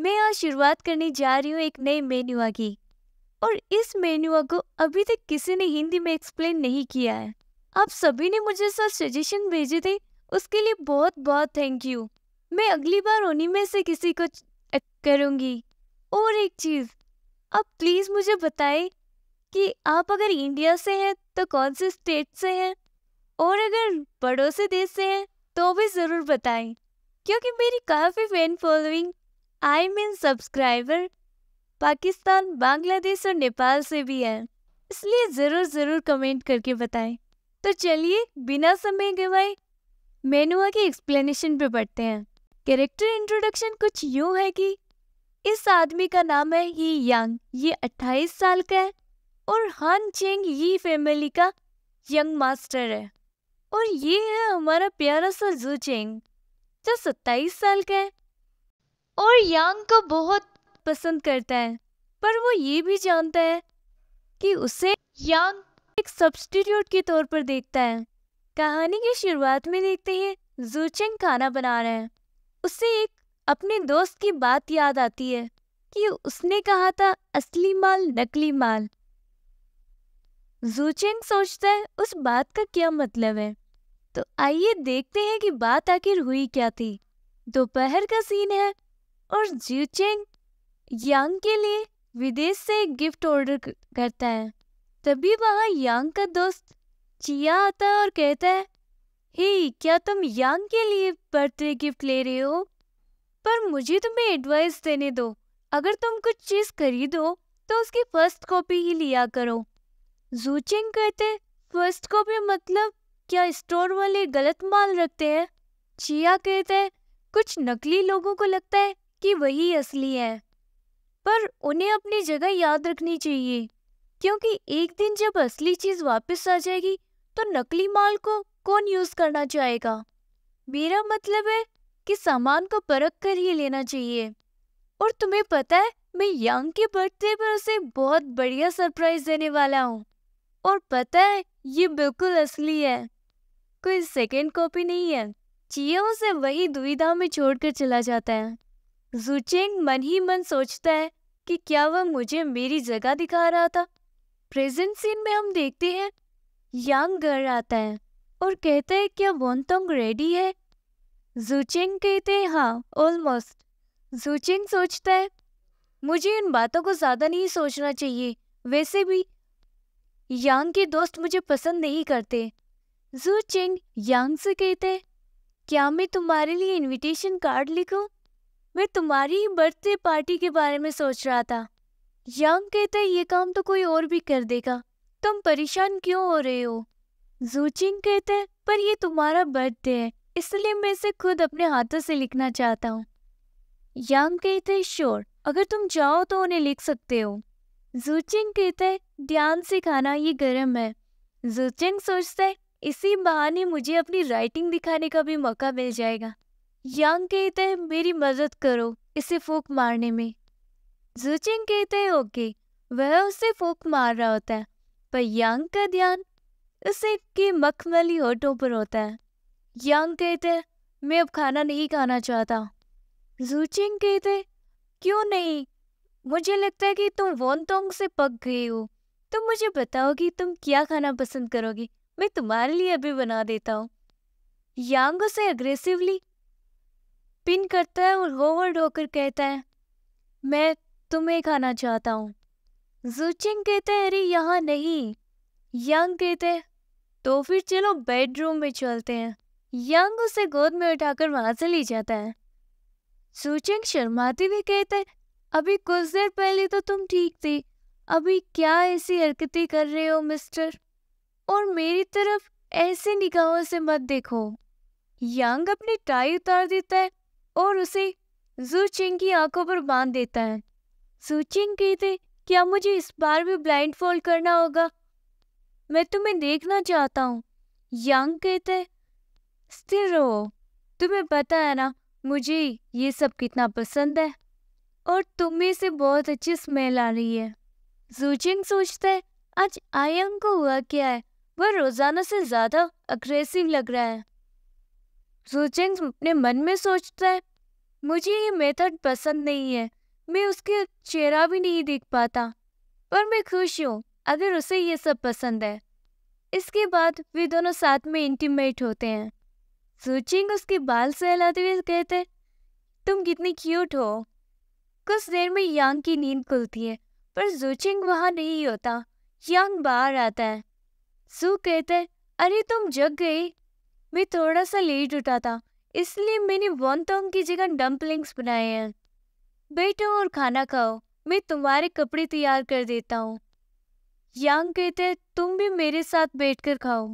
मैं आज शुरुआत करने जा रही हूँ एक नए मेनुआ की और इस मेनुआ को अभी तक किसी ने हिंदी में एक्सप्लेन नहीं किया है आप सभी ने मुझे सब सजेशन भेजे थे उसके लिए बहुत बहुत थैंक यू मैं अगली बार उन्हीं में से किसी को करूँगी और एक चीज़ आप प्लीज़ मुझे बताएं कि आप अगर इंडिया से हैं तो कौन से स्टेट से हैं और अगर पड़ोसी देश से हैं तो भी ज़रूर बताएं क्योंकि मेरी काफ़ी fan following I mean subscriber Pakistan Bangladesh और नेपाल से भी है इसलिए ज़रूर ज़रूर कमेंट करके बताएं तो चलिए बिना समय गवाए मेनुआ की एक्सप्लेनेशन पे बढ़ते हैं कैरेक्टर इंट्रोडक्शन कुछ यूं है कि इस आदमी का नाम है ही यांग ये 28 साल का है और हान चेंग यी फैमिली का यंग मास्टर है और ये है हमारा प्यारा सा जू चेंग जो 27 साल का है और यांग को बहुत पसंद करता है पर वो ये भी जानता है कि उसे यांग एक सब्सटीट्यूट के तौर पर देखता है कहानी की शुरुआत में देखते हैं जूचेंग खाना बना रहे हैं उसे एक अपने दोस्त की बात याद आती है कि उसने कहा था असली माल नकली माल जूचेंग सोचता है उस बात का क्या मतलब है तो आइए देखते हैं कि बात आखिर हुई क्या थी दोपहर का सीन है और जीचेंग यांग के लिए विदेश से एक गिफ्ट ऑर्डर करता है तभी वहाँ यांग का दोस्त चिया आता है और कहता है हे क्या तुम यांग के लिए बर्थडे गिफ्ट ले रहे हो पर मुझे तुम्हें एडवाइस देने दो अगर तुम कुछ चीज़ खरीदो तो उसकी फर्स्ट कॉपी ही लिया करो जूचिंग कहते फर्स्ट कॉपी मतलब क्या स्टोर वाले गलत माल रखते हैं चिया कहते हैं कुछ नकली लोगों को लगता है कि वही असली है पर उन्हें अपनी जगह याद रखनी चाहिए क्योंकि एक दिन जब असली चीज वापस आ जाएगी तो नकली माल को कौन यूज करना चाहेगा मेरा मतलब है कि सामान को परख कर ही लेना चाहिए और तुम्हें पता है मैं यंग के बर्थडे पर उसे बहुत बढ़िया सरप्राइज देने वाला हूँ और पता है ये बिल्कुल असली है कोई सेकेंड कॉपी नहीं है चिया उसे वही दुविधा में छोड़कर चला जाता है जुचेंग मन ही मन सोचता है कि क्या वह मुझे मेरी जगह दिखा रहा था प्रेजेंट सीन में हम देखते हैं यांग घर आता है और कहता है क्या वोंतोंग रेडी है जुचेंग कहते हैं हाँ ऑलमोस्ट जुचेंग सोचता है मुझे इन बातों को ज़्यादा नहीं सोचना चाहिए वैसे भी यांग के दोस्त मुझे पसंद नहीं करते जू चेंग यांग से कहते क्या मैं तुम्हारे लिए इनविटेशन कार्ड लिखूं? मैं तुम्हारी बर्थडे पार्टी के बारे में सोच रहा था यांग कहता है ये काम तो कोई और भी कर देगा तुम परेशान क्यों हो रहे हो जूचिंग कहते पर ये तुम्हारा बर्थडे है इसलिए मैं इसे खुद अपने हाथों से लिखना चाहता हूँ यांग कहते हैं श्योर अगर तुम जाओ तो उन्हें लिख सकते हो जूचिंग कहते हैं ध्यान से खाना ये गर्म है जूचिंग सोचते इसी बहाने मुझे अपनी राइटिंग दिखाने का भी मौका मिल जाएगा यांग कहते हैं मेरी मदद करो इसे फूक मारने में जूचिंग कहते हैं ओके वह उसे फूक मार रहा होता है पर यांग का ध्यान उसे के मखमली होठों पर होता है यांग कहते हैं मैं अब खाना नहीं खाना चाहता जूचिंग कहते क्यों नहीं मुझे लगता है कि तुम वोनतोंग से पक गई हो तुम तो मुझे बताओ कि तुम क्या खाना पसंद करोगी मैं तुम्हारे लिए अभी बना देता हूँ यांग उसे अग्रेसिवली पिन करता है और होवर्ड होकर कहता है मैं तुम्हें खाना चाहता हूँ जुचिंग कहते हैं अरे यहाँ नहीं यंग कहते हैं तो फिर चलो बेडरूम में चलते हैं यंग उसे गोद में उठाकर वहां से ले जाता है सूचिंग शर्माती भी कहते हैं अभी कुछ देर पहले तो तुम ठीक थी अभी क्या ऐसी हरकतें कर रहे हो मिस्टर और मेरी तरफ ऐसे निगाहों से मत देखो यंग अपनी टाई उतार देता है और उसे जू चिंग की आंखों पर बांध देता है जू चिंग कहते क्या मुझे इस बार भी ब्लाइंड फॉल करना होगा मैं तुम्हें देखना चाहता हूँ यांग कहते स्थिर रहो तुम्हें पता है ना मुझे ये सब कितना पसंद है और तुम्हें से बहुत अच्छी स्मेल आ रही है जूचिंग सोचता है आज आयंग को हुआ क्या है वह रोजाना से ज्यादा अग्रेसिव लग रहा है सोचेंस अपने मन में सोचता है मुझे ये मेथड पसंद नहीं है मैं उसके चेहरा भी नहीं देख पाता पर मैं खुश हूँ अगर उसे ये सब पसंद है इसके बाद वे दोनों साथ में इंटीमेट होते हैं सूचिंग उसके बाल सहलाते हुए कहते तुम कितनी क्यूट हो कुछ देर में यांग की नींद खुलती है पर जूचिंग वहाँ नहीं होता यांग बाहर आता है सू कहते अरे तुम जग गई मैं थोड़ा सा लेट उठा था इसलिए मैंने तोंग की जगह डम्पलिंग्स बनाए हैं बैठो और खाना खाओ मैं तुम्हारे कपड़े तैयार कर देता हूँ यांग कहते तुम भी मेरे साथ बैठकर खाओ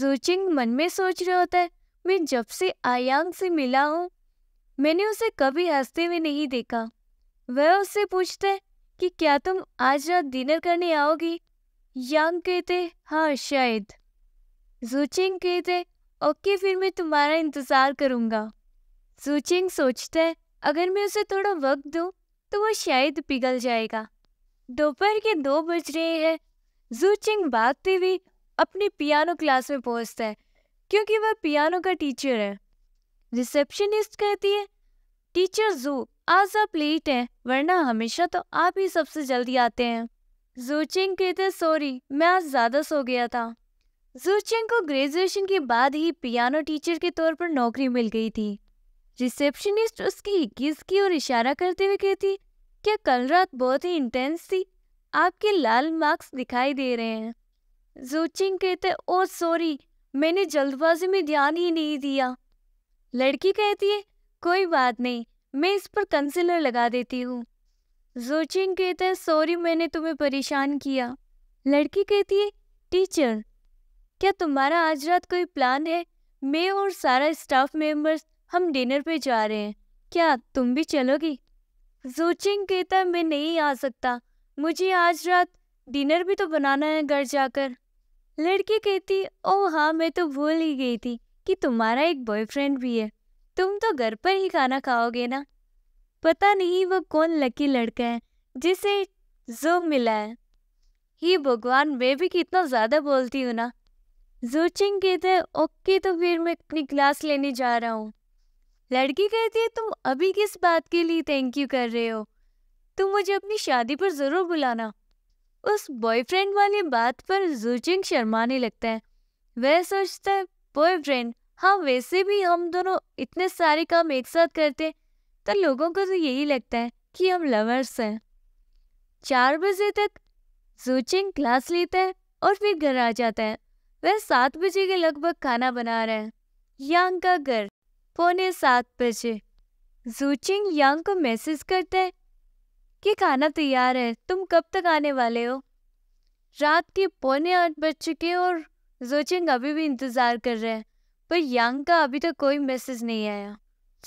जूचिंग मन में सोच रहा होता है मैं जब से आयांग से मिला हूँ मैंने उसे कभी हंसते हुए नहीं देखा वह उससे पूछते कि क्या तुम आज रात डिनर करने आओगी यांग कहते हाँ शायद जूचिंग कहते ओके फिर मैं तुम्हारा इंतज़ार करूँगा सूचिंग सोचता है अगर मैं उसे थोड़ा वक्त दूँ तो वो शायद पिघल जाएगा दोपहर के दो बज रहे हैं जूचिंग भागते हुए अपनी पियानो क्लास में पहुंचता है क्योंकि वह पियानो का टीचर है रिसेप्शनिस्ट कहती है टीचर जू आज आप लेट हैं वरना हमेशा तो आप ही सबसे जल्दी आते हैं जूचिंग कहते सॉरी मैं आज ज़्यादा सो गया था जुरचैन को ग्रेजुएशन के बाद ही पियानो टीचर के तौर पर नौकरी मिल गई थी रिसेप्शनिस्ट उसकी किस की ओर इशारा करते हुए कहती क्या कल रात बहुत ही इंटेंस थी आपके लाल मार्क्स दिखाई दे रहे हैं जूचिंग कहते ओ सॉरी मैंने जल्दबाजी में ध्यान ही नहीं दिया लड़की कहती है कोई बात नहीं मैं इस पर कंसिलर लगा देती हूँ जोचिंग कहते हैं सॉरी मैंने तुम्हें परेशान किया लड़की कहती है टीचर क्या तुम्हारा आज रात कोई प्लान है मैं और सारा स्टाफ मेंबर्स हम डिनर पे जा रहे हैं क्या तुम भी चलोगी जोचिंग कहता मैं नहीं आ सकता मुझे आज रात डिनर भी तो बनाना है घर जाकर लड़की कहती ओ हाँ मैं तो भूल ही गई थी कि तुम्हारा एक बॉयफ्रेंड भी है तुम तो घर पर ही खाना खाओगे ना पता नहीं वो कौन लकी लड़का है जिसे जो मिला है ही भगवान मैं भी कितना ज़्यादा बोलती हूँ ना जोचिंग कहते हैं तो ओके तो फिर मैं अपनी क्लास लेने जा रहा हूँ लड़की कहती है तुम अभी किस बात के लिए थैंक यू कर रहे हो तुम मुझे अपनी शादी पर ज़रूर बुलाना उस बॉयफ्रेंड वाली बात पर जोचिंग शर्माने लगता है वह सोचता है बॉयफ्रेंड हाँ वैसे भी हम दोनों इतने सारे काम एक साथ करते तो लोगों को तो यही लगता है कि हम लवर्स हैं चार बजे तक जोचिंग क्लास लेता है और फिर घर आ जाता है वह सात बजे के लगभग खाना बना रहे हैं यांग का घर पौने सात बजे जूचिंग यांग को मैसेज करता है कि खाना तैयार है तुम कब तक आने वाले हो रात के पौने आठ बज चुके और जोचिंग अभी भी इंतज़ार कर रहे हैं पर यांग का अभी तक कोई मैसेज नहीं आया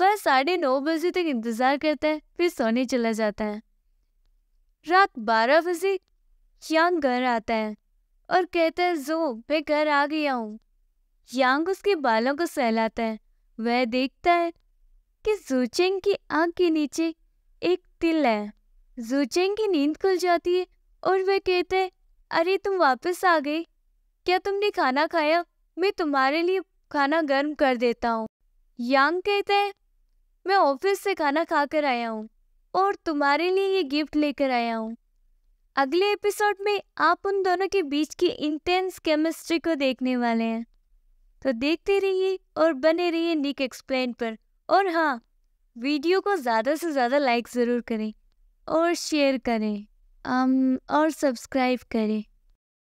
वह साढ़े नौ बजे तक इंतज़ार करता है फिर सोने चला जाता है रात बारह बजे यांग घर आता है और कहता है जो मैं घर आ गया हूँ यांग उसके बालों को सहलाता है वह देखता है कि जूचेंग की आंख के नीचे एक तिल है जूचेंग की नींद खुल जाती है और वह कहते हैं अरे तुम वापस आ गई क्या तुमने खाना खाया मैं तुम्हारे लिए खाना गर्म कर देता हूँ यांग कहता है मैं ऑफिस से खाना खा कर आया हूँ और तुम्हारे लिए ये गिफ्ट लेकर आया हूँ अगले एपिसोड में आप उन दोनों के बीच की इंटेंस केमिस्ट्री को देखने वाले हैं तो देखते रहिए और बने रहिए निक एक्सप्लेन पर और हाँ वीडियो को ज़्यादा से ज़्यादा लाइक ज़रूर करें और शेयर करें um, और सब्सक्राइब करें